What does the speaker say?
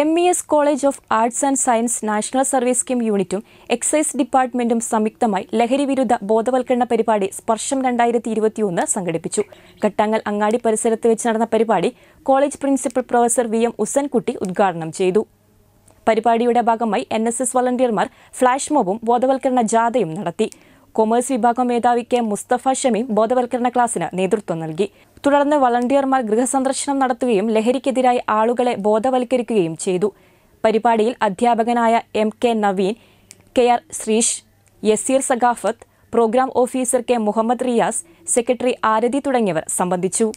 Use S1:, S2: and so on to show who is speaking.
S1: M E S college of arts and science national service scheme യൂണിറ്റും excise ഡിപ്പാർട്ട്മെന്റും സംയുക്തമായി ലഹരി വിരുദ്ധ ബോധവൽക്കരണ പരിപാടി സ്പർശം രണ്ടായിരത്തി ഇരുപത്തിയൊന്ന് സംഘടിപ്പിച്ചു കട്ടാങ്ങൽ അങ്ങാടി പരിസരത്ത് വെച്ച് നടന്ന പരിപാടി college principal professor V M Usankutty ഉദ്ഘാടനം ചെയ്തു പരിപാടിയുടെ ഭാഗമായി എൻ എസ് എസ് വളണ്ടിയർമാർ ഫ്ളാഷ് മോബും ബോധവൽക്കരണ ജാഥയും നടത്തി കൊമേഴ്സ് വിഭാഗം മേധാവി കെ മുസ്തഫ ഷമീം ബോധവൽക്കരണ ക്ലാസ്സിന് നേതൃത്വം നൽകി തുടർന്ന് വളണ്ടിയർമാർ ഗൃഹസന്ദർശനം നടത്തുകയും ലഹരിക്കെതിരായി ആളുകളെ ബോധവൽക്കരിക്കുകയും ചെയ്തു പരിപാടിയിൽ അധ്യാപകനായ M K Naveen K R Sreesh Yaseer Sakhafath programme officer K Muhammad Riyas secretary Arathi തുടങ്ങിയവർ സംബന്ധിച്ചു